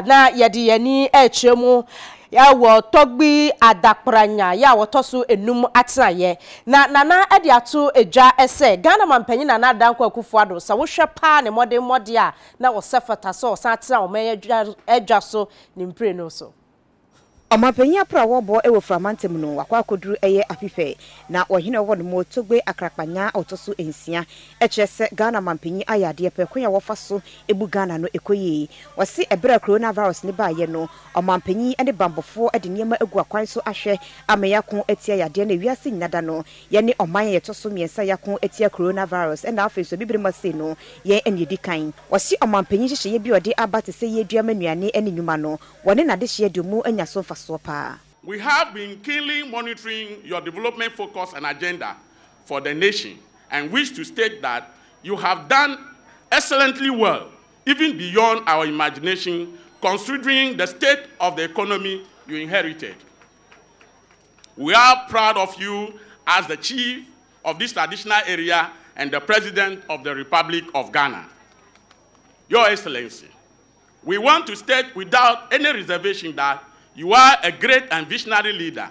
na yɛde yɛni ɛrekyerɛ mu yɛwɔ tɔgbi adapranya yɛ a wɔtɔ so enum atena na nana ɛde ato edwa ɛsɛ ghana mampanyin nana adanko akufo ado sa wohwɛ paa ne mɔden mɔden a na wɔsɛ fata so ɔsan atena wɔn ɛdwa so ne mpire no so ɔmapanyin apra wɔbɔ wɔ framantɛm no wakɔ akɔduru yɛ afifɛ na ɔhene wɔ no mu togbe akrapanya ɔtɔ so nsia kyerɛ sɛ ghana mampanyin ayɛ adeɛ pɛ kwan a wɔfa so bu ghana no ɛkɔ yie wɔse ɛberɛ coronavirus ne baayɛ no ɔmampanyin ne bambɔfoɔ de nneɛma agu akwan so ahwɛ ama yɛako atia yadeɛ no ewiase nyinada no yɛne ɔman yɛtɔ so mmiɛnsa yɛako atia coronavirus ɛna afei nso bibiri ma no yɛn ɛne yɛdi kan wɔse ɔmampanyin hyehyɛeɛ bi ɔde aba te sɛ yɛaduama nnuane ne nnwuma no wɔne n'adehyeɛ de mu anya so mfa we have been keenly monitoring your development focus and agenda for the nation and wish to state that you have done excellently well, even beyond our imagination, considering the state of the economy you inherited. We are proud of you as the chief of this traditional area and the president of the Republic of Ghana. Your Excellency, we want to state without any reservation that You are a great and visionary leader.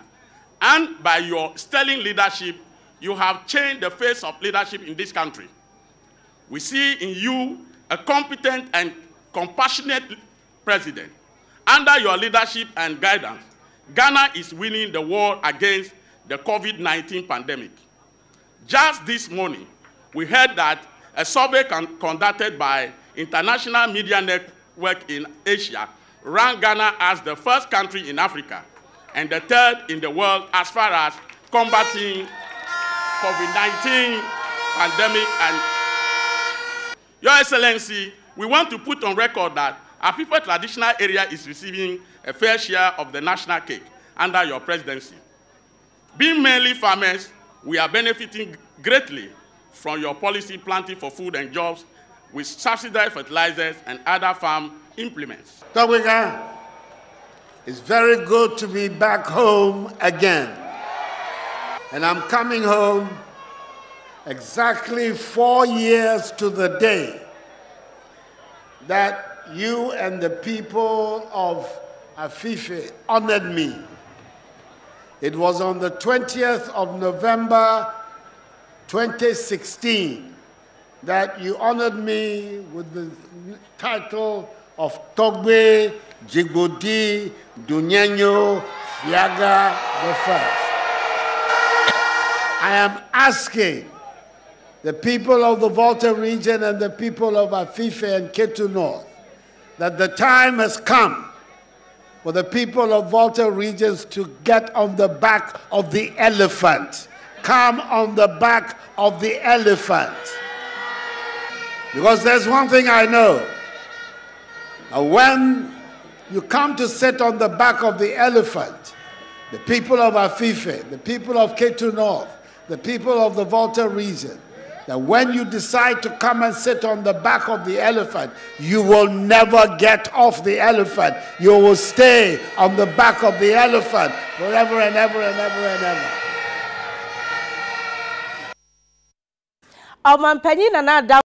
And by your sterling leadership, you have changed the face of leadership in this country. We see in you a competent and compassionate president. Under your leadership and guidance, Ghana is winning the war against the COVID-19 pandemic. Just this morning, we heard that a survey con conducted by International Media Network in Asia ranked Ghana as the first country in Africa and the third in the world as far as combating COVID-19 pandemic and Your Excellency, we want to put on record that our people traditional area is receiving a fair share of the national cake under your presidency. Being mainly farmers, we are benefiting greatly from your policy planting for food and jobs with subsidized fertilizers and other farm implements. it's very good to be back home again. And I'm coming home exactly four years to the day that you and the people of Afife honored me. It was on the 20th of November 2016 that you honored me with the title of Togbe, Jigbodi, Dunyanyo, Fiaga the First. I am asking the people of the Volta region and the people of Afife and Ketu North that the time has come for the people of Volta regions to get on the back of the elephant. Come on the back of the elephant. Because there's one thing I know and uh, when you come to sit on the back of the elephant, the people of Afife, the people of Ketu North, the people of the Volta region, that when you decide to come and sit on the back of the elephant, you will never get off the elephant. You will stay on the back of the elephant forever and ever and ever and ever. Our man Penny and I.